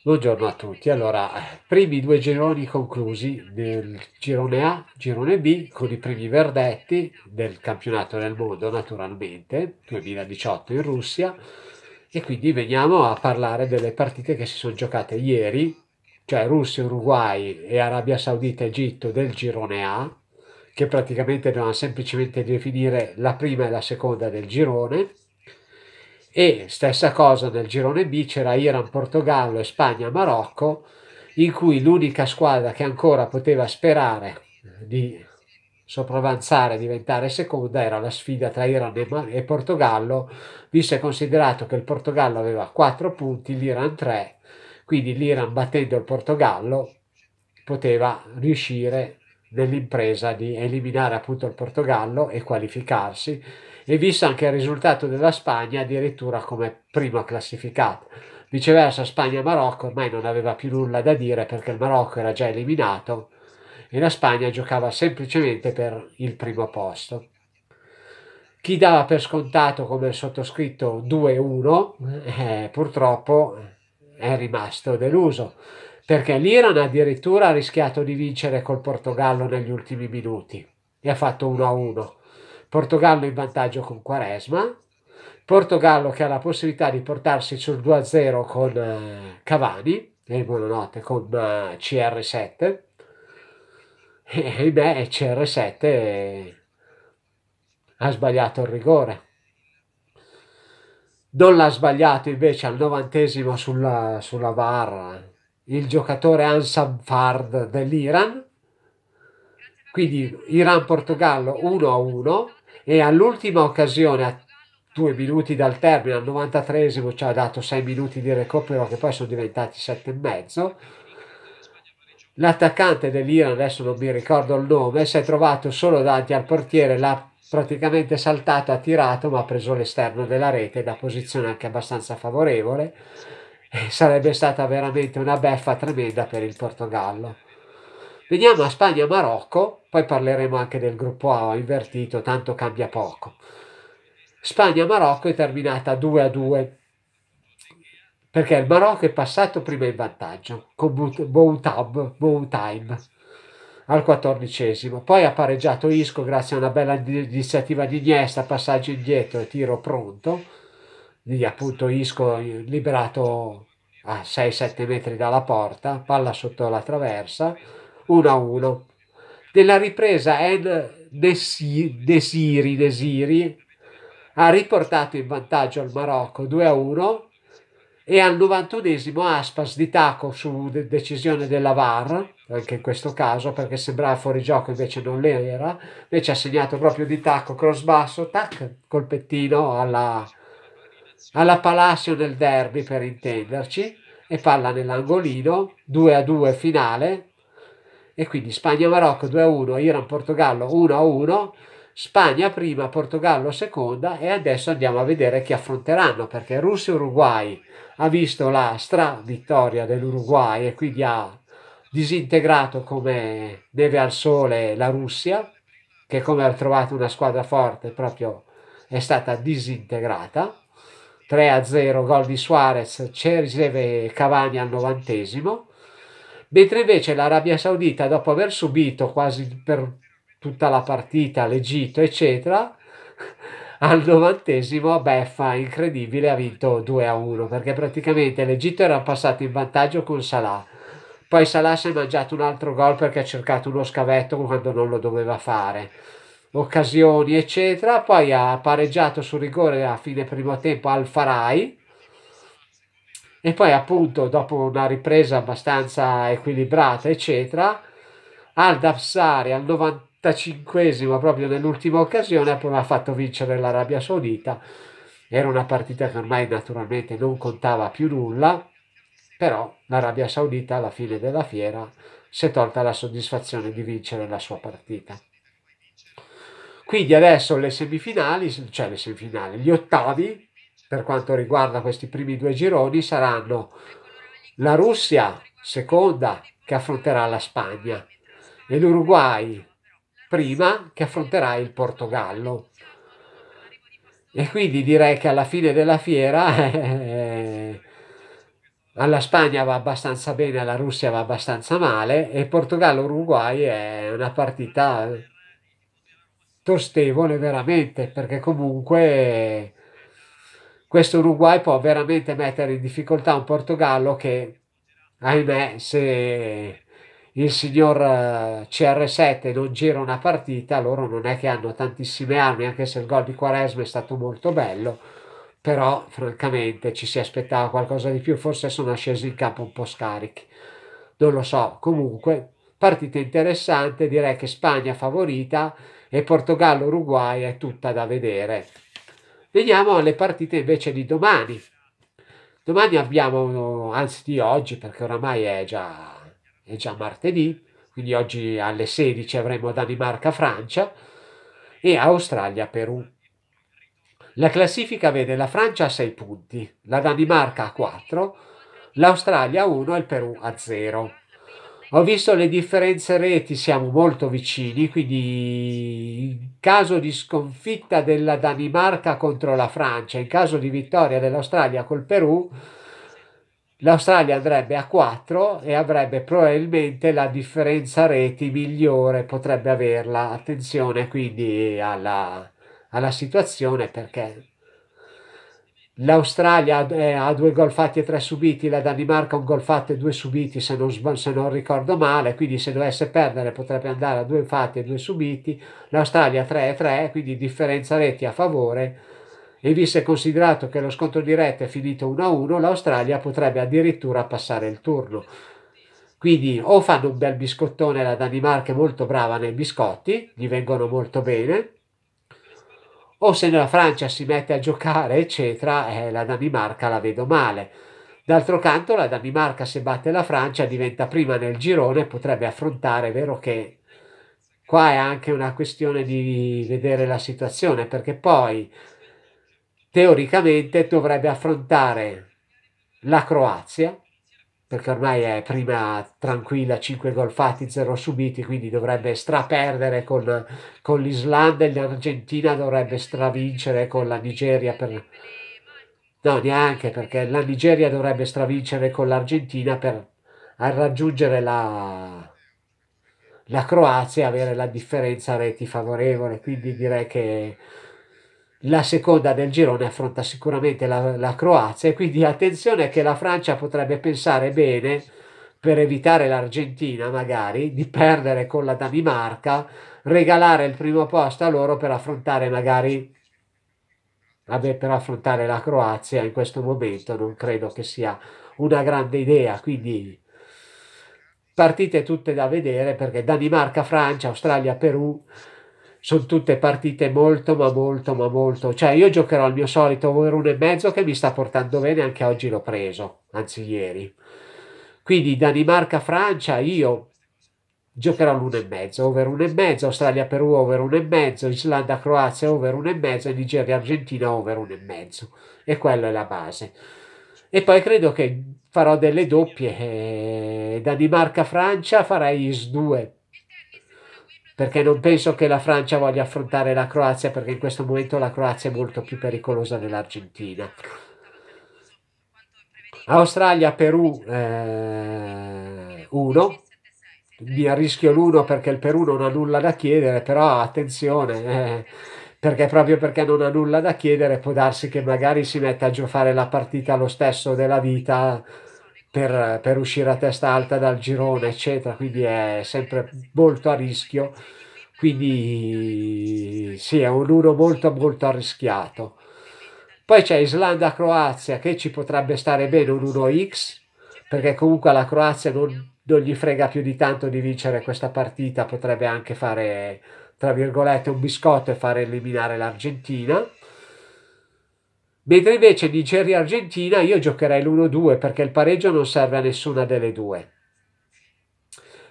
Buongiorno a tutti. Allora, primi due gironi conclusi del girone A, girone B, con i primi verdetti del campionato del mondo, naturalmente, 2018 in Russia. E quindi veniamo a parlare delle partite che si sono giocate ieri, cioè Russia, Uruguay e Arabia Saudita, Egitto del girone A, che praticamente dovevano semplicemente definire la prima e la seconda del girone e stessa cosa nel girone B c'era Iran, Portogallo e Spagna, Marocco, in cui l'unica squadra che ancora poteva sperare eh, di sopravanzare e diventare seconda era la sfida tra Iran e, Portogallo, visto e considerato che il Portogallo aveva 4 punti, l'Iran 3, quindi l'Iran battendo il Portogallo poteva riuscire dell'impresa di eliminare appunto il Portogallo e qualificarsi e visto anche il risultato della Spagna addirittura come prima classificata. Viceversa Spagna-Marocco ormai non aveva più nulla da dire perché il Marocco era già eliminato e la Spagna giocava semplicemente per il primo posto. Chi dava per scontato come sottoscritto 2-1 eh, purtroppo eh, è rimasto deluso perché l'Iran addirittura ha rischiato di vincere col Portogallo negli ultimi minuti e ha fatto 1-1. Portogallo in vantaggio con Quaresma, Portogallo che ha la possibilità di portarsi sul 2-0 con eh, Cavani e buonanotte con eh, CR7 e beh CR7 eh, ha sbagliato il rigore non l'ha sbagliato invece al novantesimo sulla, sulla barra il giocatore Ansam Fard dell'Iran, quindi Iran-Portogallo 1-1 e all'ultima occasione a due minuti dal termine, al 93 esimo ci ha dato sei minuti di recupero che poi sono diventati sette e mezzo, l'attaccante dell'Iran, adesso non mi ricordo il nome, si è trovato solo davanti al portiere, l'ha praticamente saltato, ha tirato ma ha preso l'esterno della rete da posizione anche abbastanza favorevole eh, sarebbe stata veramente una beffa tremenda per il Portogallo. Veniamo a Spagna-Marocco, poi parleremo anche del gruppo A ho invertito, tanto cambia poco. Spagna-Marocco è terminata 2 a 2 perché il Marocco è passato prima in vantaggio con Boutab, Boutaim al quattordicesimo, poi ha pareggiato Isco grazie a una bella iniziativa di Iniesta, passaggio indietro e tiro pronto lì appunto Isco eh, liberato a 6-7 metri dalla porta, palla sotto la traversa, 1-1. Nella ripresa Ed Desiri, Desiri, ha riportato in vantaggio il Marocco 2-1 e al 91esimo Aspas di tacco su de decisione della VAR, anche in questo caso perché sembrava fuori gioco invece non l'era, invece ha segnato proprio di tacco cross basso, tac, colpettino alla alla Palacio del Derby per intenderci e palla nell'angolino 2 a 2 finale e quindi Spagna-Marocco 2 a 1, Iran-Portogallo 1 a 1 Spagna prima, Portogallo seconda e adesso andiamo a vedere chi affronteranno perché Russia-Uruguay ha visto la stra vittoria dell'Uruguay e quindi ha disintegrato come neve al sole la Russia che come ha trovato una squadra forte proprio è stata disintegrata 3-0 a gol di Suarez, c'è riceve Cavani al novantesimo, mentre invece l'Arabia Saudita dopo aver subito quasi per tutta la partita l'Egitto eccetera, al novantesimo beffa incredibile ha vinto 2-1 a perché praticamente l'Egitto era passato in vantaggio con Salah. Poi Salah si è mangiato un altro gol perché ha cercato uno scavetto quando non lo doveva fare occasioni, eccetera. Poi ha pareggiato sul rigore a fine primo tempo al Farai. E poi, appunto, dopo una ripresa abbastanza equilibrata, eccetera, al Dafsari al 95 proprio nell'ultima occasione, ha fatto vincere l'Arabia Saudita. Era una partita che ormai naturalmente non contava più nulla, però l'Arabia Saudita alla fine della fiera si è tolta la soddisfazione di vincere la sua partita. Quindi adesso le semifinali, cioè le semifinali, gli ottavi, per quanto riguarda questi primi due gironi, saranno la Russia, seconda, che affronterà la Spagna, e l'Uruguay, prima, che affronterà il Portogallo. E quindi direi che alla fine della fiera eh, alla Spagna va abbastanza bene, alla Russia va abbastanza male e Portogallo-Uruguay è una partita Tostevole veramente, perché comunque questo Uruguay può veramente mettere in difficoltà un Portogallo che, ahimè, se il signor eh, CR7 non gira una partita, loro non è che hanno tantissime armi, anche se il gol di Quaresma è stato molto bello, però francamente ci si aspettava qualcosa di più, forse sono scesi in campo un po' scarichi, non lo so, comunque Partita interessante, direi che Spagna favorita e Portogallo-Uruguay è tutta da vedere. Veniamo alle partite invece di domani. Domani abbiamo, anzi di oggi, perché oramai è già, è già martedì, quindi oggi alle 16 avremo Danimarca-Francia e Australia-Perù. La classifica vede la Francia a 6 punti, la Danimarca a 4, l'Australia a 1 e il Perù a 0. Ho visto le differenze reti, siamo molto vicini, quindi in caso di sconfitta della Danimarca contro la Francia, in caso di vittoria dell'Australia col Perù, l'Australia andrebbe a 4 e avrebbe probabilmente la differenza reti migliore, potrebbe averla. Attenzione quindi alla, alla situazione perché L'Australia eh, ha due gol fatti e tre subiti, la Danimarca un gol fatto e due subiti se non, se non, ricordo male, quindi se dovesse perdere potrebbe andare a due fatti e due subiti, l'Australia 3 e 3, quindi differenza reti a favore e visto e considerato che lo scontro diretto è finito 1-1, l'Australia potrebbe addirittura passare il turno. Quindi o fanno un bel biscottone, la Danimarca è molto brava nei biscotti, gli vengono molto bene, o se la Francia si mette a giocare, eccetera, eh, la Danimarca la vedo male. D'altro canto, la Danimarca, se batte la Francia, diventa prima nel girone e potrebbe affrontare, è vero che qua è anche una questione di vedere la situazione, perché poi teoricamente dovrebbe affrontare la Croazia, perché ormai è prima tranquilla, 5 gol fatti, 0 subiti, quindi dovrebbe straperdere con, con l'Islanda e l'Argentina dovrebbe stravincere con la Nigeria per... No, neanche perché la Nigeria dovrebbe stravincere con l'Argentina per raggiungere la, la Croazia e avere la differenza reti favorevole, quindi direi che la seconda del girone affronta sicuramente la, la Croazia e quindi attenzione che la Francia potrebbe pensare bene per evitare l'Argentina magari di perdere con la Danimarca, regalare il primo posto a loro per affrontare magari vabbè, per affrontare la Croazia in questo momento non credo che sia una grande idea, quindi partite tutte da vedere perché Danimarca, Francia, Australia, Perù sono tutte partite molto ma molto ma molto cioè io giocherò al mio solito over e mezzo che mi sta portando bene anche oggi l'ho preso anzi ieri quindi Danimarca-Francia io giocherò e mezzo over e mezzo Australia-Perù over e mezzo Islanda-Croazia over e mezzo Nigeria-Argentina over 1,5 e mezzo e quella è la base e poi credo che farò delle doppie eh, Danimarca-Francia farei is 2 perché non penso che la Francia voglia affrontare la Croazia perché in questo momento la Croazia è molto più pericolosa dell'Argentina. Australia, Perù 1, eh, mi arrischio l'1 perché il Perù non ha nulla da chiedere, però attenzione, eh, perché proprio perché non ha nulla da chiedere può darsi che magari si metta a giocare la partita lo stesso della vita per, per, uscire a testa alta dal girone, eccetera, quindi è sempre molto a rischio, quindi sì, è un 1 molto molto arrischiato. Poi c'è Islanda-Croazia che ci potrebbe stare bene un 1x, perché comunque la Croazia non, non gli frega più di tanto di vincere questa partita, potrebbe anche fare, tra virgolette, un biscotto e far eliminare l'Argentina mentre invece Nigeria-Argentina io giocherei l'1-2 perché il pareggio non serve a nessuna delle due.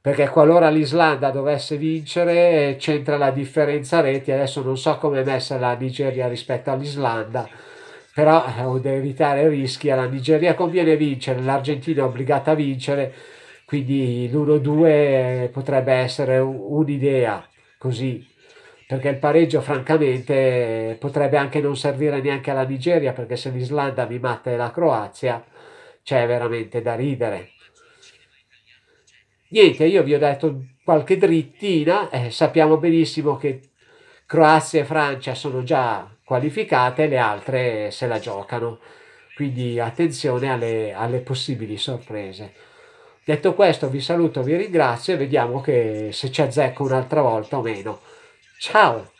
Perché qualora l'Islanda dovesse vincere c'entra la differenza reti, adesso non so come è messa la Nigeria rispetto all'Islanda, però eh, ad evitare rischi alla Nigeria conviene vincere, l'Argentina è obbligata a vincere, quindi l'1-2 eh, potrebbe essere un'idea così perché il pareggio francamente potrebbe anche non servire neanche alla Nigeria perché se l'Islanda mi batte la Croazia c'è veramente da ridere. Niente, io vi ho detto qualche drittina, eh, sappiamo benissimo che Croazia e Francia sono già qualificate, le altre se la giocano, quindi attenzione alle, alle possibili sorprese. Detto questo vi saluto, vi ringrazio e vediamo che, se ci azzecco un'altra volta o meno. child